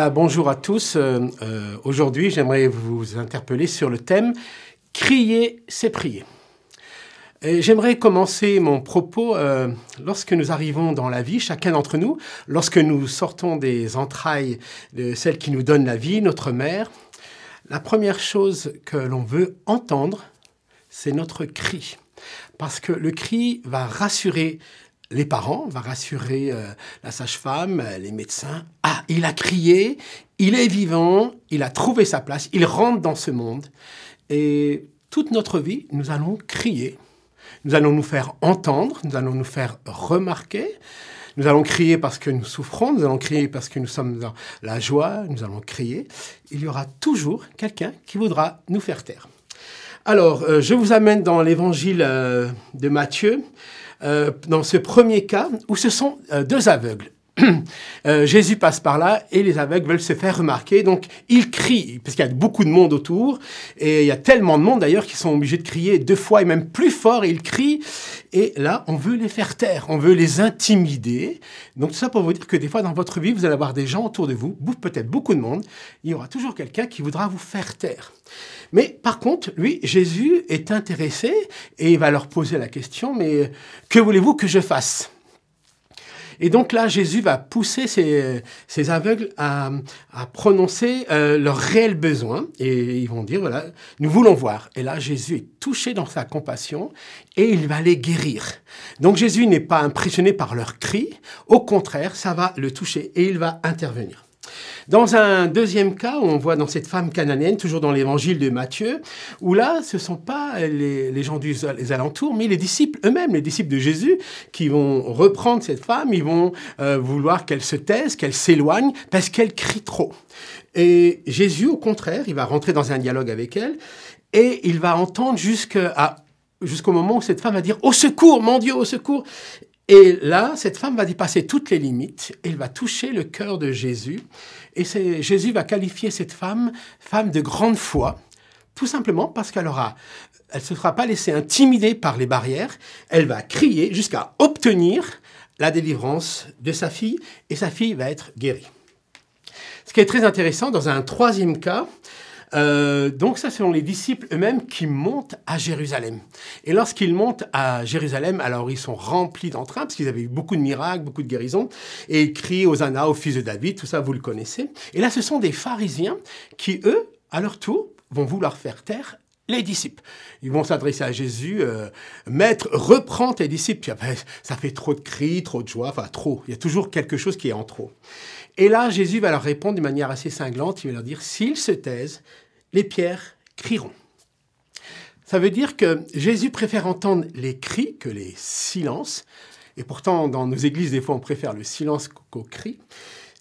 Euh, bonjour à tous. Euh, euh, aujourd'hui, j'aimerais vous interpeller sur le thème Crier, c'est prier. J'aimerais commencer mon propos lorsque nous arrivons dans la vie, chacun d'entre nous, lorsque nous sortons des entrailles de celle qui nous donne la vie, notre mère, la première chose que l'on veut entendre, c'est notre cri. Parce que le cri va rassurer les parents, va rassurer euh, la sage-femme, euh, les médecins. Ah, il a crié, il est vivant, il a trouvé sa place, il rentre dans ce monde. Et toute notre vie, nous allons crier. Nous allons nous faire entendre, nous allons nous faire remarquer. Nous allons crier parce que nous souffrons, nous allons crier parce que nous sommes dans la joie, nous allons crier. Il y aura toujours quelqu'un qui voudra nous faire taire. Alors, euh, je vous amène dans l'évangile de Matthieu. Euh, dans ce premier cas où ce sont euh, deux aveugles. Euh, Jésus passe par là et les aveugles veulent se faire remarquer. Donc ils crient, parce qu'il y a beaucoup de monde autour. Et il y a tellement de monde d'ailleurs qui sont obligés de crier deux fois et même plus fort. ils crient. Et là, on veut les faire taire, on veut les intimider. Donc tout ça pour vous dire que des fois dans votre vie, vous allez avoir des gens autour de vous, peut-être beaucoup de monde. Il y aura toujours quelqu'un qui voudra vous faire taire. Mais par contre, lui, Jésus est intéressé et il va leur poser la question, mais que voulez-vous que je fasse et donc là, Jésus va pousser ces, ces aveugles à, prononcer euh, leurs réels besoins. Et ils vont dire, voilà, nous voulons voir. Et là, Jésus est touché dans sa compassion et il va les guérir. Donc Jésus n'est pas impressionné par leurs cris. Au contraire, ça va le toucher et il va intervenir. Dans un deuxième cas, on voit dans cette femme cananéenne, toujours dans l'évangile de Matthieu, où là, ce ne sont pas les, gens des les alentours, mais les disciples eux-mêmes, les disciples de Jésus, qui vont reprendre cette femme, ils vont euh, vouloir qu'elle se taise, qu'elle s'éloigne, parce qu'elle crie trop. Et Jésus, au contraire, il va rentrer dans un dialogue avec elle, et il va entendre jusqu'au moment où cette femme va dire ⁇ Au secours, mon Dieu, au secours !⁇ et là, cette femme va dépasser toutes les limites. Elle va toucher le cœur de Jésus. Et Jésus va qualifier cette femme, femme de grande foi, tout simplement parce qu'elle aura elle ne se fera pas laisser intimider par les barrières, elle va crier jusqu'à obtenir la délivrance de sa fille et sa fille va être guérie. Ce qui est très intéressant, dans un troisième cas, euh, donc ça, ce sont les disciples eux-mêmes qui montent à Jérusalem. Et lorsqu'ils montent à Jérusalem, alors ils sont remplis d'entrain, parce qu'ils avaient eu beaucoup de miracles, beaucoup de guérisons, et ils crient Hosanna aux fils de David, tout ça, vous le connaissez. Et là, ce sont des pharisiens qui, eux, à leur tour, vont vouloir faire taire les disciples. Ils vont s'adresser à Jésus, euh, Maître, reprends tes disciples. ça fait trop de cris, trop de joie, enfin trop. Il y a toujours quelque chose qui est en trop. Et là, Jésus va leur répondre d'une manière assez cinglante. Il va leur dire, s'ils se taisent, les pierres crieront. Ça veut dire que Jésus préfère entendre les cris que les silences. Et pourtant, dans nos églises, des fois, on préfère le silence qu'aux cris.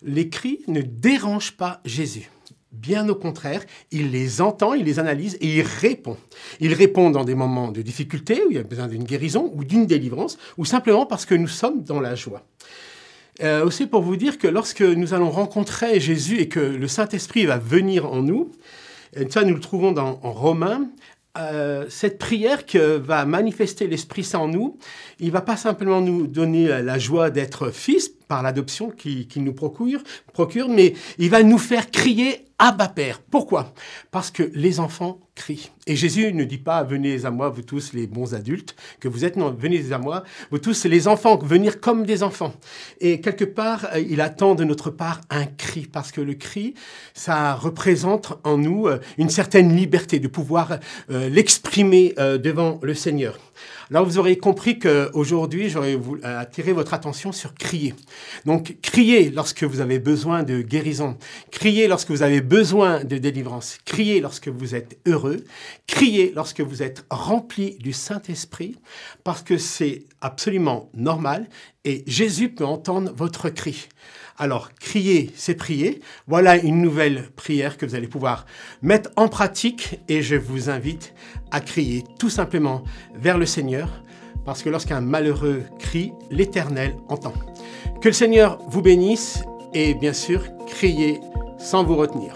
Les cris ne dérangent pas Jésus. Bien au contraire, il les entend, il les analyse et il répond. Il répond dans des moments de difficulté, où il y a besoin d'une guérison ou d'une délivrance, ou simplement parce que nous sommes dans la joie. Euh, aussi pour vous dire que lorsque nous allons rencontrer Jésus et que le Saint-Esprit va venir en nous, ça nous le trouvons dans, en Romains, euh, cette prière que va manifester l'Esprit Saint en nous, il va pas simplement nous donner la joie d'être fils, par l'adoption qu'il qui nous procure, procure, mais il va nous faire crier à bas Père. Pourquoi Parce que les enfants crient. Et Jésus ne dit pas venez à moi, vous tous les bons adultes que vous êtes, non, venez à moi, vous tous les enfants, venir comme des enfants. Et quelque part, euh, il attend de notre part un cri, parce que le cri, ça représente en nous euh, une certaine liberté de pouvoir euh, l'exprimer devant le Seigneur. Alors vous aurez compris qu'aujourd'hui, j'aurais attirer votre attention sur crier. Donc criez lorsque vous avez besoin de guérison, criez lorsque vous avez besoin de délivrance, criez lorsque vous êtes heureux, criez lorsque vous êtes rempli du Saint-Esprit, parce que c'est absolument normal et Jésus peut entendre votre cri. Alors, crier, c'est prier. Voilà une nouvelle prière que vous allez pouvoir mettre en pratique et je vous invite à crier tout simplement vers le Seigneur parce que lorsqu'un malheureux crie, l'Éternel entend. Que le Seigneur vous bénisse et bien sûr, criez sans vous retenir.